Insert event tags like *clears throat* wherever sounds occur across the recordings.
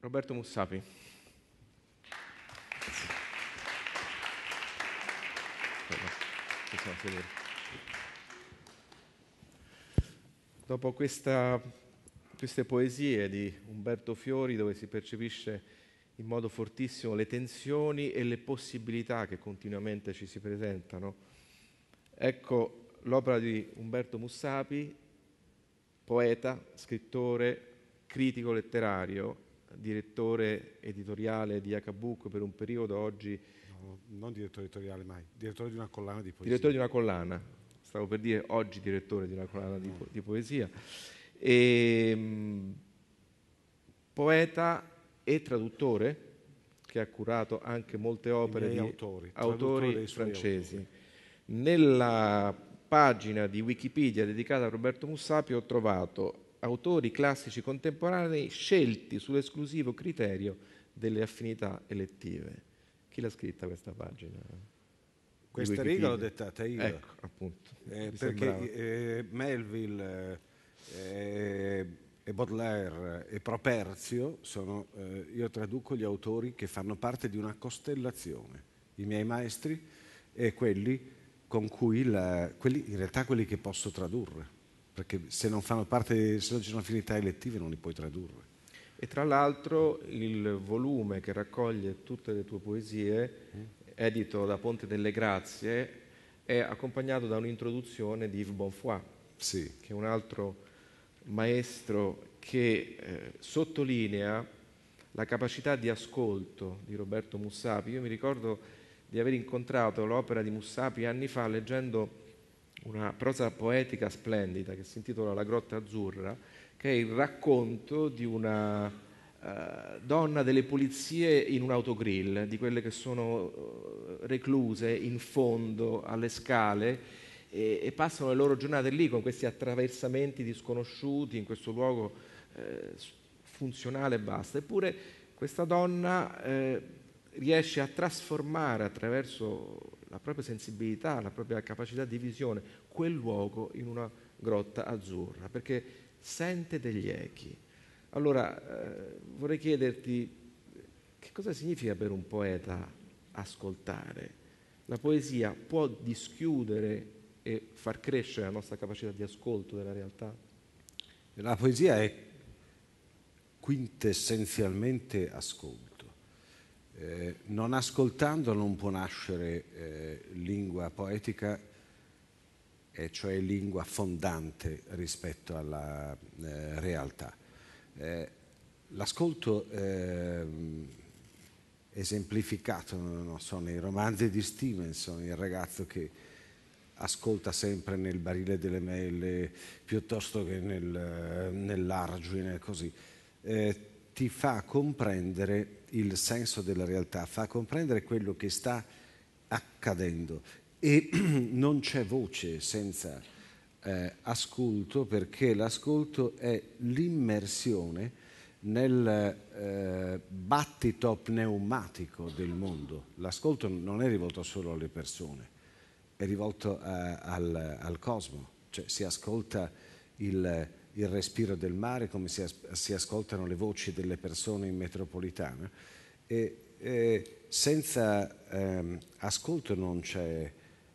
Roberto Mussapi. Dopo questa, queste poesie di Umberto Fiori dove si percepisce in modo fortissimo le tensioni e le possibilità che continuamente ci si presentano, ecco l'opera di Umberto Mussapi, poeta, scrittore, critico letterario direttore editoriale di h per un periodo, oggi... No, non direttore editoriale mai, direttore di una collana di poesia. Direttore di una collana, stavo per dire oggi direttore di una collana di, po- di, poesia. E, ehm, poeta e traduttore che ha curato anche molte opere di autori, autori francesi. Autori. Nella pagina di Wikipedia dedicata a Roberto Mussapi ho trovato autori classici contemporanei scelti sull'esclusivo criterio delle affinità elettive. Chi l'ha scritta questa pagina? Questa riga l'ho dettata io. Ecco, appunto. Eh, perché eh, Melville eh, e Baudelaire eh, e Properzio sono, eh, io traduco gli autori che fanno parte di una costellazione. I miei maestri e quelli con cui, la, quelli, in realtà quelli che posso tradurre perché se non fanno parte, se non ci sono affinità elettive non li puoi tradurre. E tra l'altro il volume che raccoglie tutte le tue poesie, mm. edito da Ponte delle Grazie, è accompagnato da un'introduzione di Yves Bonfoy, sì. che è un altro maestro che eh, sottolinea la capacità di ascolto di Roberto Mussapi. Io mi ricordo di aver incontrato l'opera di Mussapi anni fa leggendo una prosa poetica splendida che si intitola La grotta azzurra, che è il racconto di una Uh, donna delle pulizie in un autogrill, di quelle che sono eh, recluse in fondo alle scale e, e passano le loro giornate lì con questi attraversamenti disconosciuti in questo luogo eh, funzionale e basta. Eppure questa donna eh, riesce a trasformare attraverso la propria sensibilità, la propria capacità di visione, quel luogo in una grotta azzurra, perché sente degli echi. Allora eh, vorrei chiederti che cosa significa per un poeta ascoltare. La poesia può dischiudere e far crescere la nostra capacità di ascolto della realtà? La poesia è quintessenzialmente ascolto eh, non ascoltando non può nascere eh, lingua poetica, e cioè lingua fondante rispetto alla eh, realtà. Eh, l'ascolto ehm, esemplificato, non so, nei romanzi di Stevenson, il ragazzo che ascolta sempre nel barile delle mele piuttosto che nel, nell'argine, così, eh, ti fa comprendere il senso della realtà, fa comprendere quello che sta accadendo e *clears throat* non c'è voce senza eh, ascolto perché l'ascolto è l'immersione nel eh, battito pneumatico del mondo. L'ascolto non è rivolto solo alle persone, è rivolto a, eh, al, al, cosmo, cioè si ascolta il il respiro del mare, come si, as- si ascoltano le voci delle persone in metropolitana. E, e senza ehm, ascolto non c'è,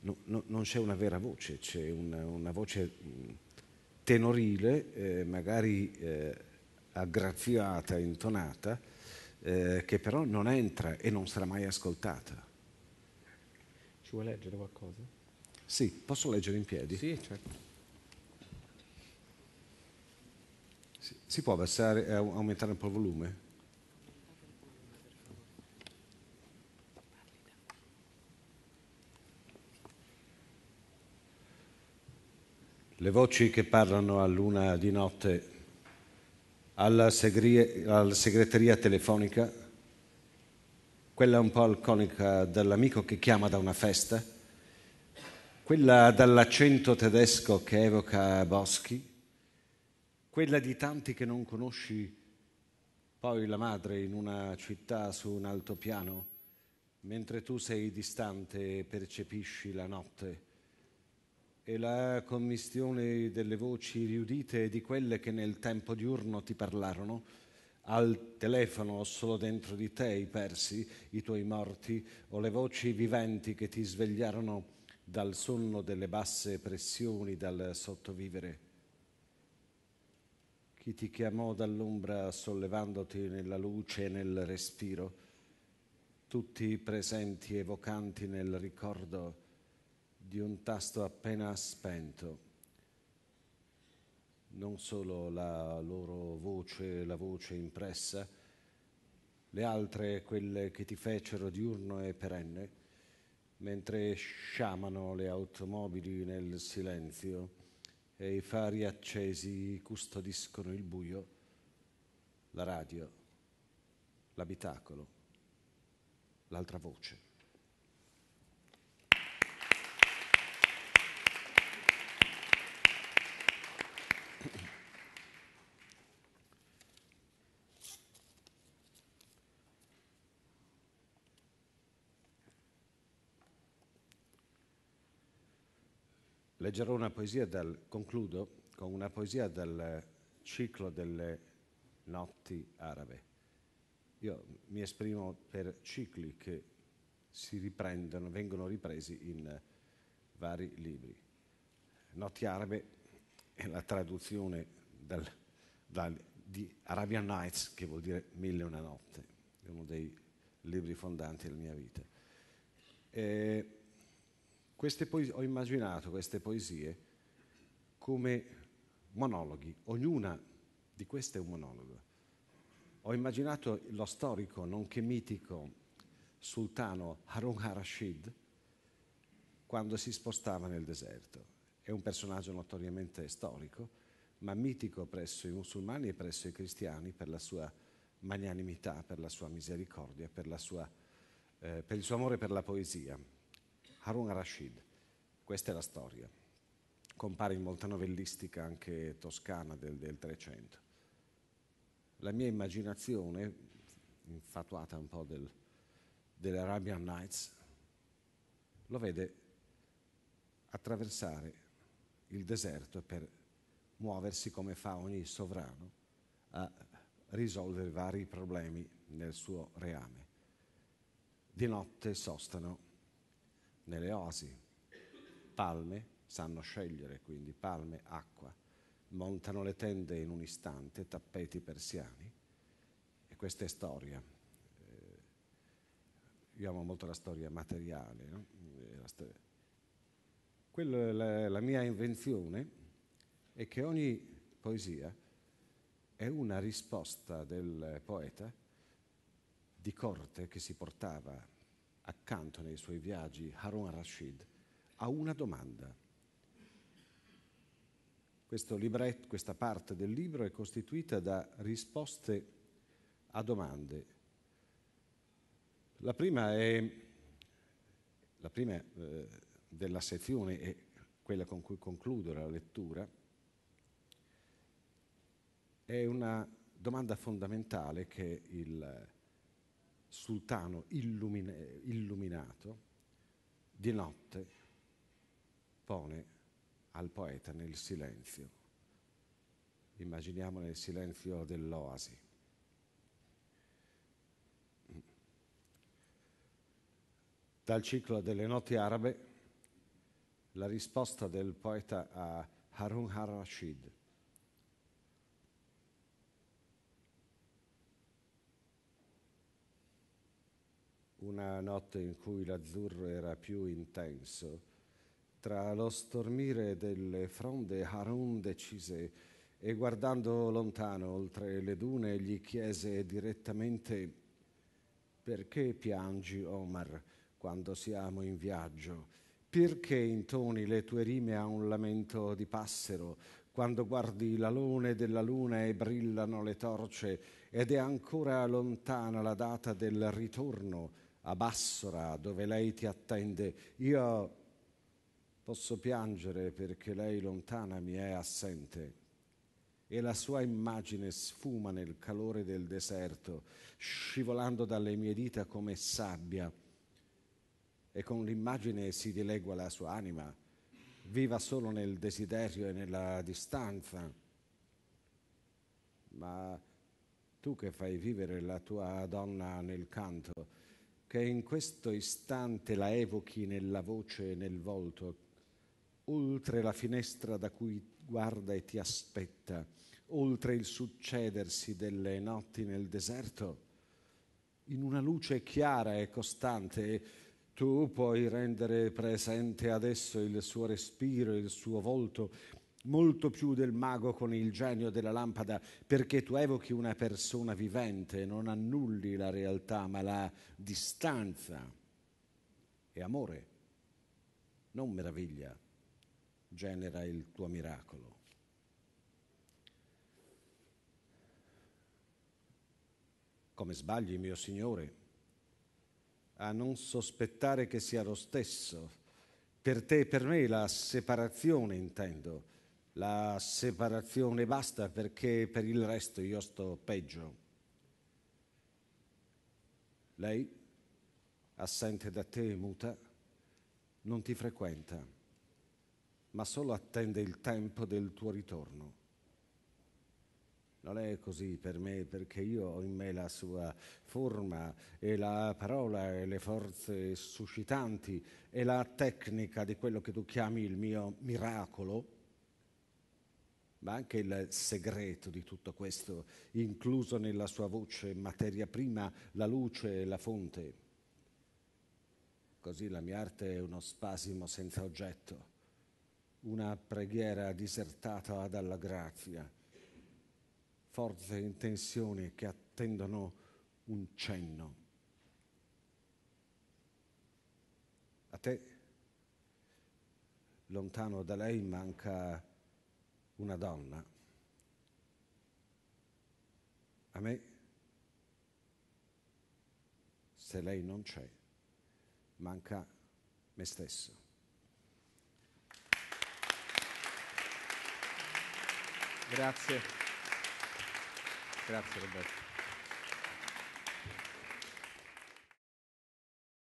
no, no, non c'è, una vera voce, c'è una, una voce mm, tenorile, eh, magari eh, aggraziata, intonata, eh, che però non entra e non sarà mai ascoltata. Ci vuoi leggere qualcosa? Sì, posso leggere in piedi? Sì, certo. Si può abbassare e aumentare un po' il volume? Le voci che parlano a luna di notte alla, segre- alla segreteria telefonica, quella un po' alconica dell'amico che chiama da una festa, quella dall'accento tedesco che evoca Boschi quella di tanti che non conosci, poi la madre in una città su un altopiano, mentre tu sei distante e percepisci la notte e la commistione delle voci riudite di quelle che nel tempo diurno ti parlarono, al telefono o solo dentro di te i persi, i tuoi morti o le voci viventi che ti svegliarono dal sonno delle basse pressioni, dal sottovivere chi ti chiamò dall'ombra sollevandoti nella luce e nel respiro, tutti presenti evocanti nel ricordo di un tasto appena spento. Non solo la loro voce, la voce impressa, le altre, quelle che ti fecero diurno e perenne, mentre sciamano le automobili nel silenzio e i fari accesi custodiscono il buio, la radio, l'abitacolo, l'altra voce. Leggerò una poesia dal, concludo con una poesia dal ciclo delle notti arabe. Io mi esprimo per cicli che si riprendono, vengono ripresi in vari libri. Notti arabe è la traduzione dal, dal, di Arabian Nights, che vuol dire mille e una notte, uno dei libri fondanti della mia vita. E poesie, ho immaginato queste poesie come monologhi, ognuna di queste è un monologo. Ho immaginato lo storico, nonché mitico, sultano Harun al-Rashid quando si spostava nel deserto. È un personaggio notoriamente storico, ma mitico presso i musulmani e presso i cristiani per la sua magnanimità, per la sua misericordia, per, la sua, eh, per il suo amore per la poesia. Harun al-Rashid. Questa è la storia. Compare in molta novellistica anche toscana del, del 300. La mia immaginazione, infatuata un po' del, delle Arabian Nights, lo vede attraversare il deserto per muoversi come fa ogni sovrano a risolvere vari problemi nel suo reame. Di notte sostano nelle oasi. Palme sanno scegliere quindi, palme, acqua. Montano le tende in un istante, tappeti persiani. E questa è storia. Eh, io amo molto la storia materiale. No? Eh, la, storia. Quello, la, la mia invenzione è che ogni poesia è una risposta del poeta di corte che si portava accanto nei suoi viaggi Harun al-Rashid, a una domanda. Questo Libretto, questa parte del libro è costituita da risposte a domande. La prima, è, la prima eh, della sezione è quella con cui concludo la lettura. È una domanda fondamentale che il sultano illuminato di notte pone al poeta nel silenzio. Immaginiamo nel silenzio dell'oasi. Dal ciclo delle notti arabe la risposta del poeta a Harun al-Rashid una notte in cui l'azzurro era più intenso, tra lo stormire delle fronde Harun decise e guardando lontano oltre le dune gli chiese direttamente perché piangi Omar quando siamo in viaggio? Perché intoni le tue rime a un lamento di passero quando guardi l'alone della luna e brillano le torce ed è ancora lontana la data del ritorno a Bassora dove lei ti attende. Io posso piangere perché lei lontana mi è assente e la sua immagine sfuma nel calore del deserto, scivolando dalle mie dita come sabbia e con l'immagine si dilegua la sua anima, viva solo nel desiderio e nella distanza. Ma tu che fai vivere la tua donna nel canto, che in questo istante la evochi nella voce e nel volto, oltre la finestra da cui guarda e ti aspetta, oltre il succedersi delle notti nel deserto, in una luce chiara e costante, tu puoi rendere presente adesso il suo respiro, il suo volto, molto più del mago con il genio della lampada, perché tu evochi una persona vivente, non annulli la realtà, ma la distanza. E amore, non meraviglia, genera il tuo miracolo. Come sbagli, mio Signore, a non sospettare che sia lo stesso. Per te e per me la separazione, intendo la separazione basta perché per il resto io sto peggio. Lei, assente da te e muta, non ti frequenta, ma solo attende il tempo del tuo ritorno. Non è così per me perché io ho in me la sua forma e la parola e le forze suscitanti e la tecnica di quello che tu chiami il mio miracolo ma anche il segreto di tutto questo, incluso nella sua voce, materia prima, la luce e la fonte. Così la mia arte è uno spasimo senza oggetto, una preghiera disertata dalla grazia, forze e intenzioni che attendono un cenno. A te, lontano da lei, manca una donna, a me, se lei non c'è, manca me stesso. Grazie. Grazie Roberto.